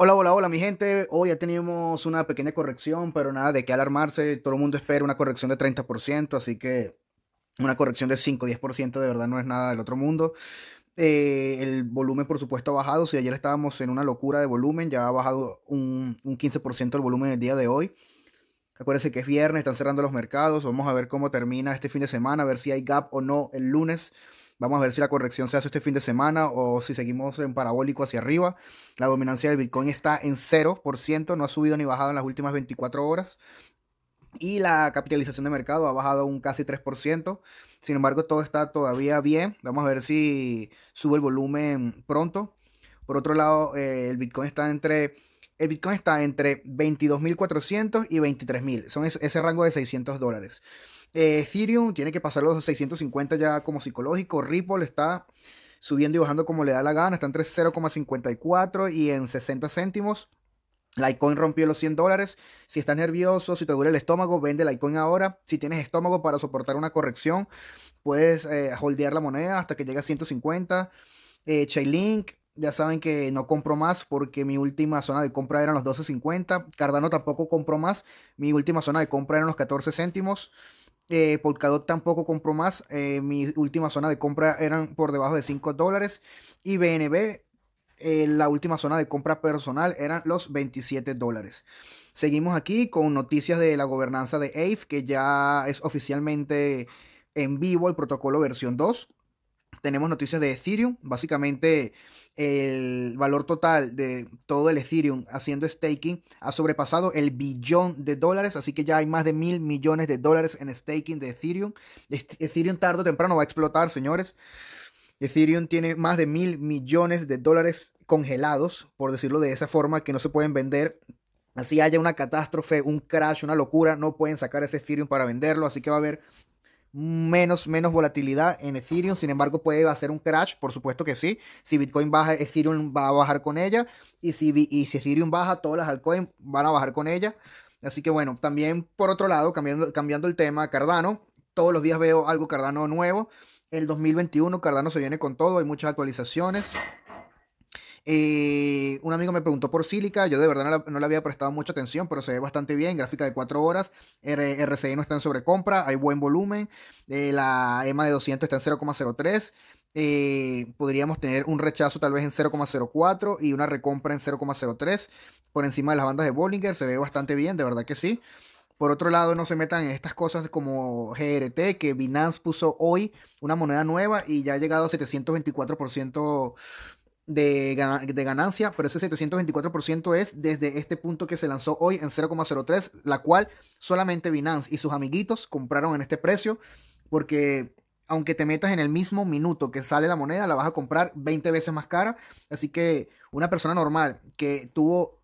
Hola, hola, hola, mi gente. Hoy ya tenemos una pequeña corrección, pero nada de qué alarmarse. Todo el mundo espera una corrección de 30%, así que una corrección de 5-10% de verdad no es nada del otro mundo. Eh, el volumen, por supuesto, ha bajado. Si ayer estábamos en una locura de volumen, ya ha bajado un, un 15% el volumen el día de hoy. Acuérdense que es viernes, están cerrando los mercados. Vamos a ver cómo termina este fin de semana, a ver si hay gap o no el lunes. Vamos a ver si la corrección se hace este fin de semana o si seguimos en parabólico hacia arriba. La dominancia del Bitcoin está en 0%, no ha subido ni bajado en las últimas 24 horas. Y la capitalización de mercado ha bajado un casi 3%. Sin embargo, todo está todavía bien. Vamos a ver si sube el volumen pronto. Por otro lado, eh, el Bitcoin está entre el Bitcoin está entre 22.400 y 23.000. Son ese, rango de 600 dólares. Eh, Ethereum tiene que pasar los 650 ya como psicológico. Ripple está subiendo y bajando como le da la gana. Está entre 0,54 y en 60 céntimos. Litecoin rompió los 100 dólares. Si estás nervioso, si te duele el estómago, vende la icon ahora. Si tienes estómago para soportar una corrección, puedes eh, holdear la moneda hasta que llegue a 150. Eh, Chainlink ya saben que no compro más porque mi última zona de compra eran los 12.50. Cardano tampoco compro más. Mi última zona de compra eran los 14 céntimos. Eh, Polkadot tampoco compro más. Eh, mi última zona de compra eran por debajo de 5 dólares. Y BNB, eh, la última zona de compra personal eran los 27 dólares. Seguimos aquí con noticias de la gobernanza de AVE, que ya es oficialmente en vivo el protocolo versión 2 tenemos noticias de Ethereum. Básicamente, el valor total de todo el Ethereum haciendo staking ha sobrepasado el billón de dólares. Así que ya hay más de mil millones de dólares en staking de Ethereum. Ethereum tarde o temprano va a explotar, señores. Ethereum tiene más de mil millones de dólares congelados, por decirlo de esa forma, que no se pueden vender. Así haya una catástrofe, un crash, una locura, no pueden sacar ese Ethereum para venderlo, así que va a haber menos, menos volatilidad en Ethereum. Sin embargo, puede hacer un crash, por supuesto que sí. Si Bitcoin baja, Ethereum va a bajar con ella. Y si, y si Ethereum baja, todas las altcoins van a bajar con ella. Así que bueno, también por otro lado, cambiando, cambiando el tema, Cardano. Todos los días veo algo Cardano nuevo. El 2021 Cardano se viene con todo, hay muchas actualizaciones un amigo me preguntó por Silica, yo de verdad no, le había prestado mucha atención, pero se ve bastante bien, gráfica de 4 horas, RCI no está en sobrecompra, hay buen volumen, eh, la EMA de 200 está en 0,03, eh, podríamos tener un rechazo tal vez en 0,04 y una recompra en 0,03 por encima de las bandas de Bollinger, se ve bastante bien, de verdad que sí. Por otro lado, no se metan en estas cosas como GRT, que Binance puso hoy una moneda nueva y ya ha llegado a 724% de, ganancia, pero ese 724% es desde este punto que se lanzó hoy en 0,03, la cual solamente Binance y sus amiguitos compraron en este precio, porque aunque te metas en el mismo minuto que sale la moneda, la vas a comprar 20 veces más cara. Así que una persona normal que tuvo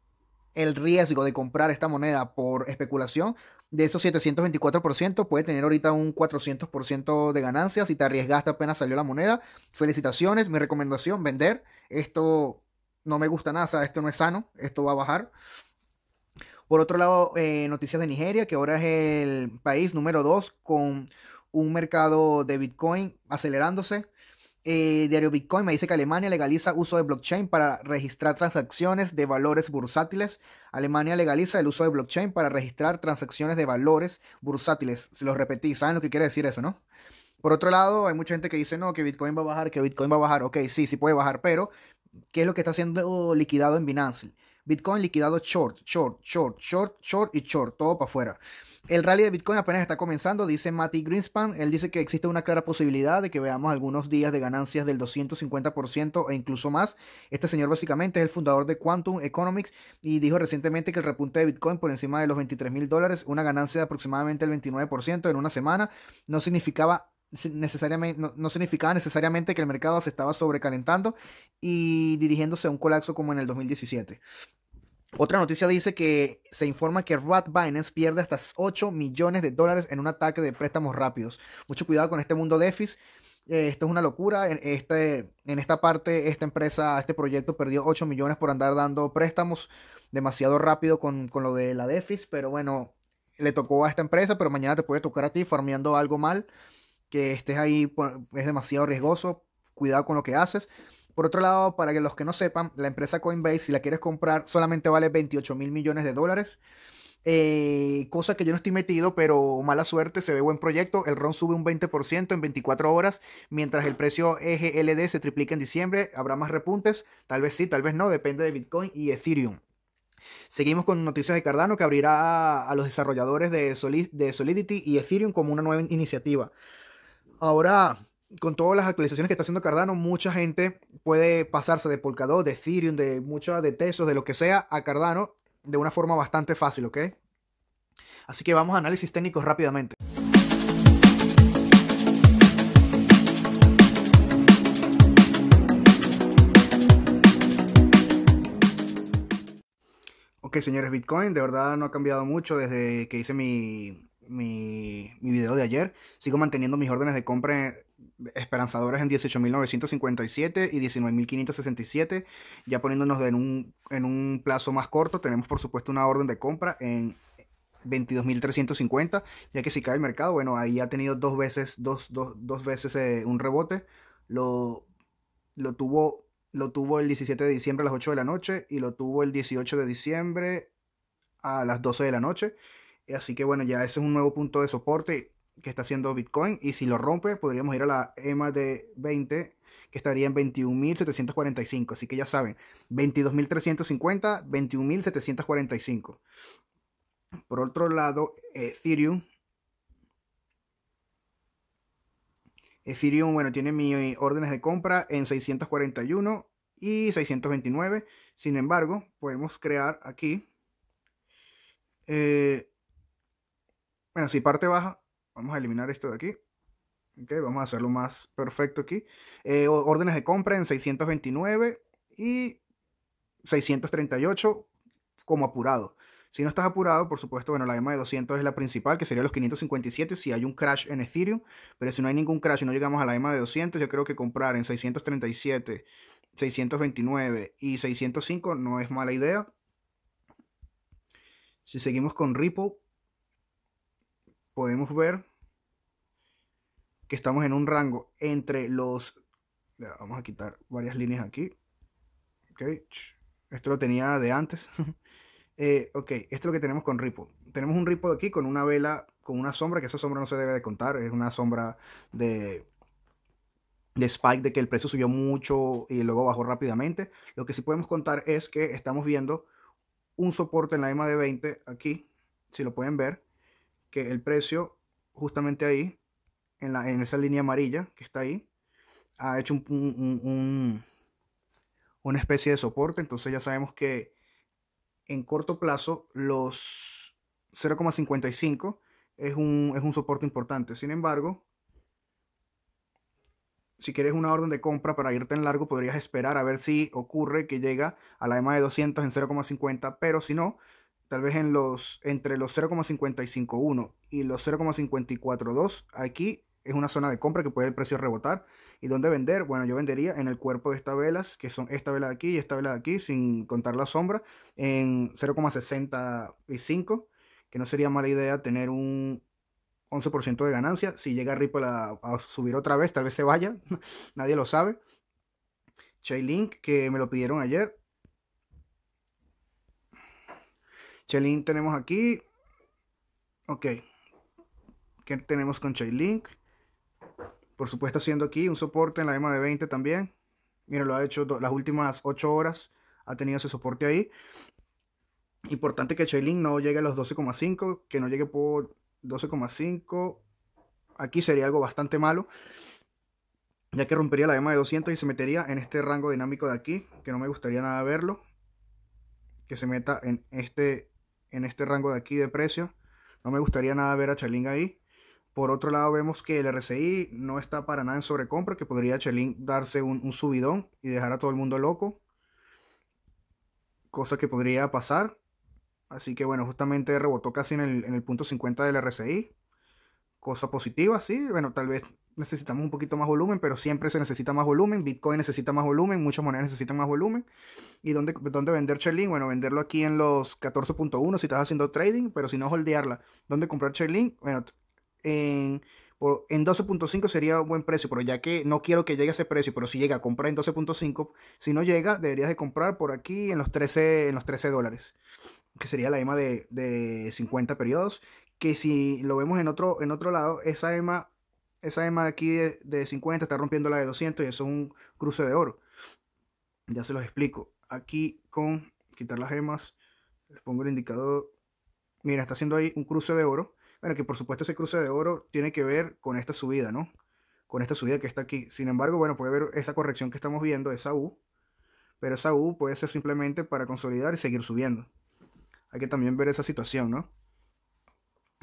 el riesgo de comprar esta moneda por especulación, de esos 724%, puede tener ahorita un 400% de ganancias. Si te arriesgaste apenas salió la moneda, felicitaciones. Mi recomendación, vender. Esto no me gusta nada, esto no es sano, esto va a bajar. Por otro lado, eh, noticias de Nigeria, que ahora es el país número 2 con un mercado de Bitcoin acelerándose. Eh, diario Bitcoin me dice que Alemania legaliza uso de blockchain para registrar transacciones de valores bursátiles. Alemania legaliza el uso de blockchain para registrar transacciones de valores bursátiles. Se lo repetí, ¿saben lo que quiere decir eso, no? Por otro lado, hay mucha gente que dice, no, que Bitcoin va a bajar, que Bitcoin va a bajar. Ok, sí, sí puede bajar, pero ¿qué es lo que está siendo liquidado en Binance? Bitcoin liquidado short, short, short, short, short y short, todo para afuera. El rally de Bitcoin apenas está comenzando, dice Matty Greenspan. Él dice que existe una clara posibilidad de que veamos algunos días de ganancias del 250% e incluso más. Este señor básicamente es el fundador de Quantum Economics y dijo recientemente que el repunte de Bitcoin por encima de los 23 mil dólares, una ganancia de aproximadamente el 29% en una semana, no significaba necesariamente, no, significaba necesariamente que el mercado se estaba sobrecalentando y dirigiéndose a un colapso como en el 2017. Otra noticia dice que se informa que Rat Binance pierde hasta 8 millones de dólares en un ataque de préstamos rápidos. Mucho cuidado con este mundo de eh, esto es una locura. En, este, en esta parte, esta empresa, este proyecto perdió 8 millones por andar dando préstamos demasiado rápido con, lo de la déficit, Pero bueno, le tocó a esta empresa, pero mañana te puede tocar a ti farmeando algo mal que estés ahí pues, es demasiado riesgoso, cuidado con lo que haces. Por otro lado, para que los que no sepan, la empresa Coinbase, si la quieres comprar, solamente vale 28 mil millones de dólares. Eh, cosa que yo no estoy metido, pero mala suerte, se ve buen proyecto. El RON sube un 20% en 24 horas, mientras el precio EGLD se triplica en diciembre. Habrá más repuntes, tal vez sí, tal vez no, depende de Bitcoin y Ethereum. Seguimos con noticias de Cardano que abrirá a los desarrolladores de Solidity y Ethereum como una nueva iniciativa ahora con todas las actualizaciones que está haciendo Cardano, mucha gente puede pasarse de Polkadot, de Ethereum, de muchos, de Tesos, de lo que sea, a Cardano de una forma bastante fácil, ¿ok? Así que vamos a análisis técnicos rápidamente. Ok, señores, Bitcoin de verdad no ha cambiado mucho desde que hice mi, mi, video de ayer. Sigo manteniendo mis órdenes de compra esperanzadoras en 18.957 y 19.567. Ya poniéndonos en un, en un plazo más corto, tenemos por supuesto una orden de compra en 22.350, ya que si cae el mercado, bueno, ahí ha tenido dos veces, dos, dos, veces eh, un rebote. Lo, lo, tuvo, lo tuvo el 17 de diciembre a las 8 de la noche y lo tuvo el 18 de diciembre a las 12 de la noche. Así que bueno, ya ese es un nuevo punto de soporte que está haciendo Bitcoin. Y si lo rompe, podríamos ir a la EMA de 20, que estaría en 21.745. Así que ya saben, 22.350, 21.745. Por otro lado, Ethereum. Ethereum, bueno, tiene mis órdenes de compra en 641 y 629. Sin embargo, podemos crear aquí. Eh, bueno, si parte baja, vamos a eliminar esto de aquí. vamos a hacerlo más perfecto aquí. Eh, órdenes de compra en 629 y 638 como apurado. Si no estás apurado, por supuesto, bueno, la EMA de 200 es la principal, que sería los 557 si hay un crash en Ethereum, pero si no hay ningún crash y no llegamos a la EMA de 200, yo creo que comprar en 637, 629 y 605 no es mala idea. Si seguimos con Ripple, podemos ver que estamos en un rango entre los... Vamos a quitar varias líneas aquí. Okay. Esto lo tenía de antes. Eh, ok, esto es lo que tenemos con ripo Tenemos un Ripple aquí con una vela, con una sombra, que esa sombra no se debe de contar. Es una sombra de, de Spike, de que el precio subió mucho y luego bajó rápidamente. Lo que sí podemos contar es que estamos viendo un soporte en la EMA de 20 aquí, si lo pueden ver que el precio justamente ahí, en, esa línea amarilla que está ahí, ha hecho un, un, una especie de soporte. Entonces ya sabemos que en corto plazo los 0,55 es un, es un soporte importante. Sin embargo, si quieres una orden de compra para irte en largo, podrías esperar a ver si ocurre que llega a la EMA de 200 en 0,50, pero si no, tal vez en los, entre los 0,551 y los 0,542, aquí es una zona de compra que puede el precio rebotar. ¿Y dónde vender? Bueno, yo vendería en el cuerpo de estas velas, que son esta vela de aquí y esta vela de aquí, sin contar la sombra, en 0,65, que no sería mala idea tener un 11% de ganancia. Si llega Ripple a, subir otra vez, tal vez se vaya, nadie lo sabe. J-Link que me lo pidieron ayer, Chelín tenemos aquí. Ok. ¿Qué tenemos con Chelín, Por supuesto haciendo aquí un soporte en la EMA de 20 también. Mira, lo ha hecho las últimas 8 horas. Ha tenido ese soporte ahí. Importante que Chelín no llegue a los 12,5. Que no llegue por 12,5. Aquí sería algo bastante malo ya que rompería la EMA de 200 y se metería en este rango dinámico de aquí, que no me gustaría nada verlo, que se meta en este en este rango de aquí de precio. No me gustaría nada ver a Chalín ahí. Por otro lado, vemos que el RSI no está para nada en sobrecompra, que podría Chelín darse un, subidón y dejar a todo el mundo loco. Cosa que podría pasar. Así que bueno, justamente rebotó casi en el, en el punto 50 del RSI. Cosa positiva, sí. Bueno, tal vez necesitamos un poquito más volumen, pero siempre se necesita más volumen. Bitcoin necesita más volumen, muchas monedas necesitan más volumen. ¿Y dónde, dónde vender Chainlink? Bueno, venderlo aquí en los 14.1 si estás haciendo trading, pero si no, holdearla. ¿Dónde comprar Chainlink? Bueno, en, 12.5 sería un buen precio, pero ya que no quiero que llegue a ese precio, pero si llega, comprar en 12.5. Si no llega, deberías de comprar por aquí en los 13, en los dólares, que sería la EMA de, 50 periodos. Que si lo vemos en otro, en otro lado, esa EMA esa EMA de aquí de, 50 está rompiendo la de 200 y eso es un cruce de oro. Ya se los explico. Aquí con quitar las gemas, les pongo el indicador. Mira, está haciendo ahí un cruce de oro. Bueno, que por supuesto ese cruce de oro tiene que ver con esta subida, ¿no? Con esta subida que está aquí. Sin embargo, bueno, puede ver esa corrección que estamos viendo, esa U. Pero esa U puede ser simplemente para consolidar y seguir subiendo. Hay que también ver esa situación, ¿no?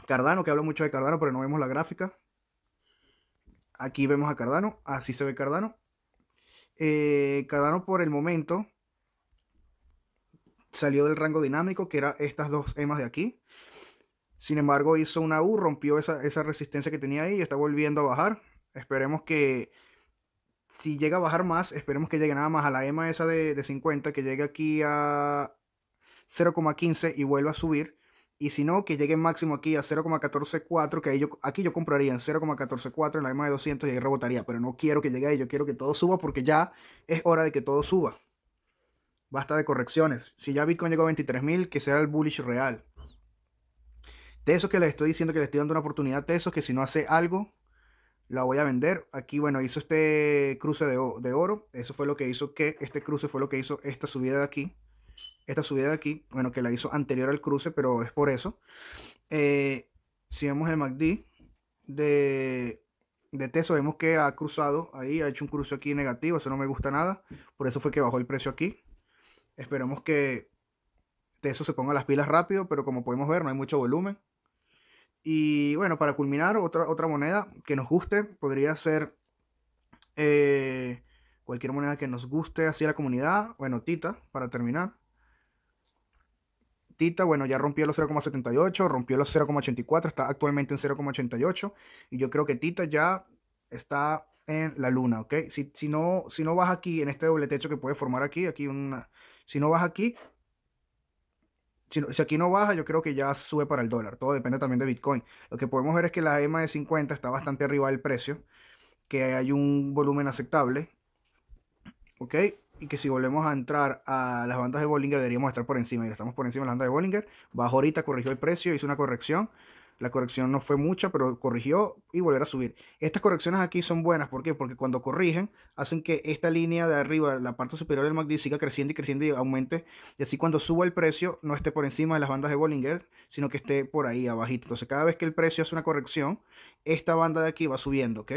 Cardano, que hablo mucho de Cardano, pero no vemos la gráfica. Aquí vemos a Cardano, así se ve Cardano. Eh, Cardano por el momento salió del rango dinámico, que eran estas dos emas de aquí. Sin embargo, hizo una U, rompió esa, resistencia que tenía ahí y está volviendo a bajar. Esperemos que si llega a bajar más, esperemos que llegue nada más a la EMA esa de, de 50, que llegue aquí a 0,15 y vuelva a subir. Y si no, que llegue máximo aquí a 0,144, que aquí yo compraría en 0,144 en la EMA de 200 y ahí rebotaría. Pero no quiero que llegue ahí, yo quiero que todo suba porque ya es hora de que todo suba. Basta de correcciones. Si ya Bitcoin llegó a 23.000, que sea el bullish real. De eso que les estoy diciendo que les estoy dando una oportunidad, de eso que si no hace algo, la voy a vender. Aquí, bueno, hizo este cruce de, de oro. Eso fue lo que hizo que este cruce fue lo que hizo esta subida de aquí esta subida de aquí, bueno, que la hizo anterior al cruce, pero es por eso. Eh, si vemos el MACD de, de Teso, vemos que ha cruzado ahí, ha hecho un cruce aquí negativo, eso no me gusta nada. Por eso fue que bajó el precio aquí. Esperemos que Teso se ponga las pilas rápido, pero como podemos ver, no hay mucho volumen. Y bueno, para culminar, otra, otra moneda que nos guste podría ser eh, cualquier moneda que nos guste, así la comunidad. Bueno, Tita, para terminar. Tita, bueno, ya rompió los 0,78, rompió los 0,84, está actualmente en 0,88 y yo creo que Tita ya está en la luna, ¿ok? Si, si, no, si no aquí, en este doble techo que puede formar aquí, aquí una, si no vas aquí, si, si, aquí no baja, yo creo que ya sube para el dólar, todo depende también de Bitcoin. Lo que podemos ver es que la EMA de 50 está bastante arriba del precio, que hay un volumen aceptable, ¿ok? y que si volvemos a entrar a las bandas de Bollinger deberíamos estar por encima. y estamos por encima de las bandas de Bollinger. Bajó ahorita, corrigió el precio, hizo una corrección. La corrección no fue mucha, pero corrigió y volverá a subir. Estas correcciones aquí son buenas, ¿por qué? Porque cuando corrigen, hacen que esta línea de arriba, la parte superior del MACD, siga creciendo y creciendo y aumente. Y así cuando suba el precio, no esté por encima de las bandas de Bollinger, sino que esté por ahí abajito. Entonces cada vez que el precio hace una corrección, esta banda de aquí va subiendo, ¿ok?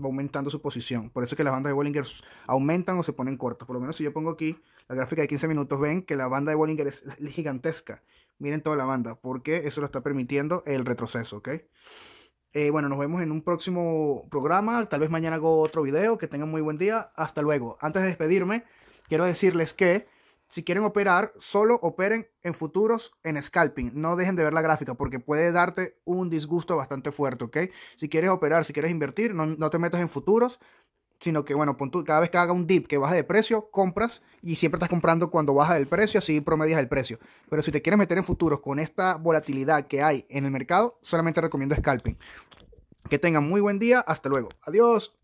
va aumentando su posición. Por eso es que las bandas de Bollinger aumentan o se ponen cortas. Por lo menos si yo pongo aquí la gráfica de 15 minutos, ven que la banda de Bollinger es gigantesca. Miren toda la banda, porque eso lo está permitiendo el retroceso, ¿ok? Eh, bueno, nos vemos en un próximo programa. Tal vez mañana hago otro video. Que tengan muy buen día. Hasta luego. Antes de despedirme, quiero decirles que si quieren operar, solo operen en futuros en scalping. No dejen de ver la gráfica porque puede darte un disgusto bastante fuerte, ¿ok? Si quieres operar, si quieres invertir, no, te metas en futuros, sino que, bueno, cada vez que haga un dip que baja de precio, compras y siempre estás comprando cuando baja el precio, así promedias el precio. Pero si te quieres meter en futuros con esta volatilidad que hay en el mercado, solamente recomiendo scalping. Que tengan muy buen día, hasta luego. Adiós.